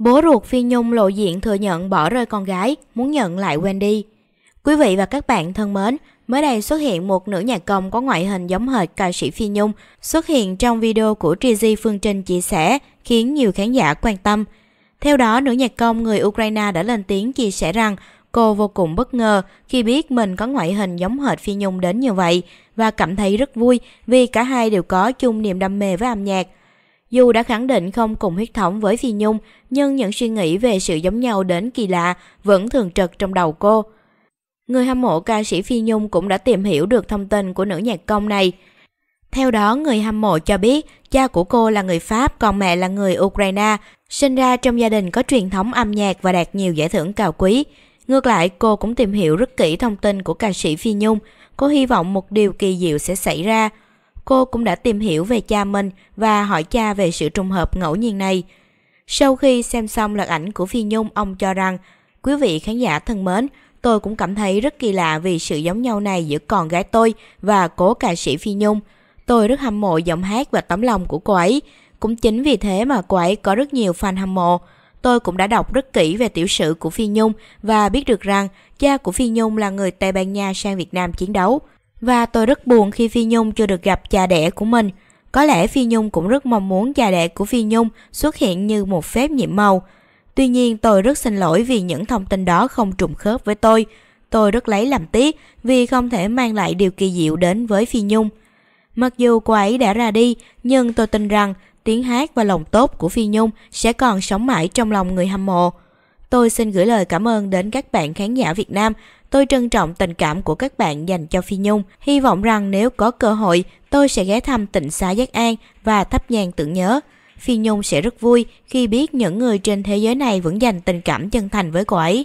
Bố ruột Phi Nhung lộ diện thừa nhận bỏ rơi con gái, muốn nhận lại Wendy. Quý vị và các bạn thân mến, mới đây xuất hiện một nữ nhạc công có ngoại hình giống hệt ca sĩ Phi Nhung xuất hiện trong video của Trizy Phương Trinh chia sẻ, khiến nhiều khán giả quan tâm. Theo đó, nữ nhạc công người Ukraine đã lên tiếng chia sẻ rằng cô vô cùng bất ngờ khi biết mình có ngoại hình giống hệt Phi Nhung đến như vậy và cảm thấy rất vui vì cả hai đều có chung niềm đam mê với âm nhạc – dù đã khẳng định không cùng huyết thống với Phi Nhung, nhưng những suy nghĩ về sự giống nhau đến kỳ lạ vẫn thường trực trong đầu cô. Người hâm mộ ca sĩ Phi Nhung cũng đã tìm hiểu được thông tin của nữ nhạc công này. Theo đó, người hâm mộ cho biết cha của cô là người Pháp còn mẹ là người Ukraine, sinh ra trong gia đình có truyền thống âm nhạc và đạt nhiều giải thưởng cao quý. Ngược lại, cô cũng tìm hiểu rất kỹ thông tin của ca sĩ Phi Nhung. Cô hy vọng một điều kỳ diệu sẽ xảy ra – cô cũng đã tìm hiểu về cha mình và hỏi cha về sự trùng hợp ngẫu nhiên này. Sau khi xem xong loạt ảnh của Phi Nhung, ông cho rằng, quý vị khán giả thân mến, tôi cũng cảm thấy rất kỳ lạ vì sự giống nhau này giữa con gái tôi và cố ca sĩ Phi Nhung. Tôi rất hâm mộ giọng hát và tấm lòng của cô ấy. Cũng chính vì thế mà cô ấy có rất nhiều fan hâm mộ. Tôi cũng đã đọc rất kỹ về tiểu sử của Phi Nhung và biết được rằng cha của Phi Nhung là người Tây Ban Nha sang Việt Nam chiến đấu. Và tôi rất buồn khi Phi Nhung chưa được gặp cha đẻ của mình. Có lẽ Phi Nhung cũng rất mong muốn cha đẻ của Phi Nhung xuất hiện như một phép nhiệm màu. Tuy nhiên tôi rất xin lỗi vì những thông tin đó không trùng khớp với tôi. Tôi rất lấy làm tiếc vì không thể mang lại điều kỳ diệu đến với Phi Nhung. Mặc dù cô ấy đã ra đi, nhưng tôi tin rằng tiếng hát và lòng tốt của Phi Nhung sẽ còn sống mãi trong lòng người hâm mộ. Tôi xin gửi lời cảm ơn đến các bạn khán giả Việt Nam Tôi trân trọng tình cảm của các bạn dành cho Phi Nhung. Hy vọng rằng nếu có cơ hội, tôi sẽ ghé thăm tỉnh xá Giác An và thắp nhang tưởng nhớ. Phi Nhung sẽ rất vui khi biết những người trên thế giới này vẫn dành tình cảm chân thành với cô ấy.